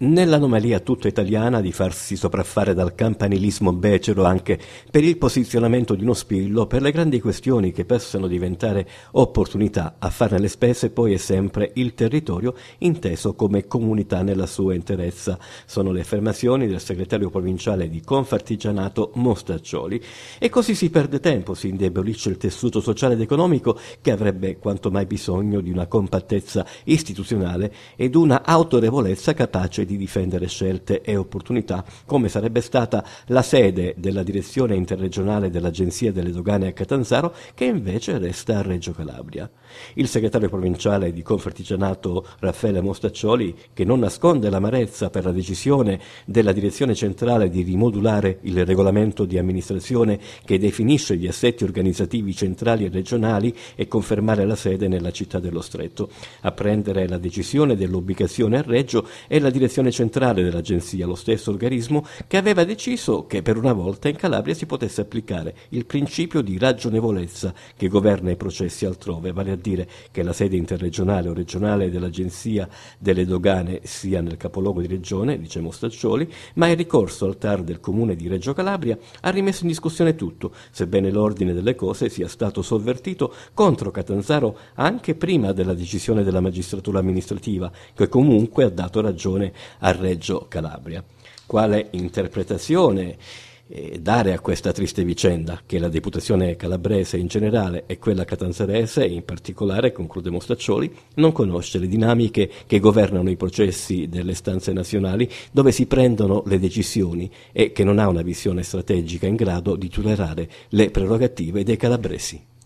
Nell'anomalia tutta italiana di farsi sopraffare dal campanilismo becero anche per il posizionamento di uno spillo, per le grandi questioni che possono diventare opportunità, a farne le spese poi è sempre il territorio inteso come comunità nella sua interezza. Sono le affermazioni del segretario provinciale di Confartigianato Mostaccioli. E così si perde tempo, si indebolisce il tessuto sociale ed economico che avrebbe quanto mai bisogno di una compattezza istituzionale ed una autorevolezza capace di di difendere scelte e opportunità, come sarebbe stata la sede della direzione interregionale dell'Agenzia delle Dogane a Catanzaro, che invece resta a Reggio Calabria. Il segretario provinciale di Confartigianato Raffaele Mostaccioli, che non nasconde l'amarezza per la decisione della direzione centrale di rimodulare il regolamento di amministrazione che definisce gli assetti organizzativi centrali e regionali e confermare la sede nella città dello Stretto. A prendere la decisione dell'ubicazione a Reggio è la direzione direzione centrale dell'agenzia, lo stesso organismo che aveva deciso che per una volta in Calabria si potesse applicare il principio di ragionevolezza che governa i processi altrove, vale a dire che la sede interregionale o regionale dell'agenzia delle dogane sia nel capoluogo di regione, dice Mostaccioli, ma il ricorso al TAR del comune di Reggio Calabria ha rimesso in discussione tutto, sebbene l'ordine delle cose sia stato sovvertito contro Catanzaro anche prima della decisione della magistratura amministrativa, che comunque ha dato ragione a Reggio Calabria. Quale interpretazione eh, dare a questa triste vicenda che la deputazione calabrese in generale e quella catanzarese in particolare, conclude Mostaccioli, non conosce le dinamiche che governano i processi delle stanze nazionali dove si prendono le decisioni e che non ha una visione strategica in grado di tutelare le prerogative dei calabresi.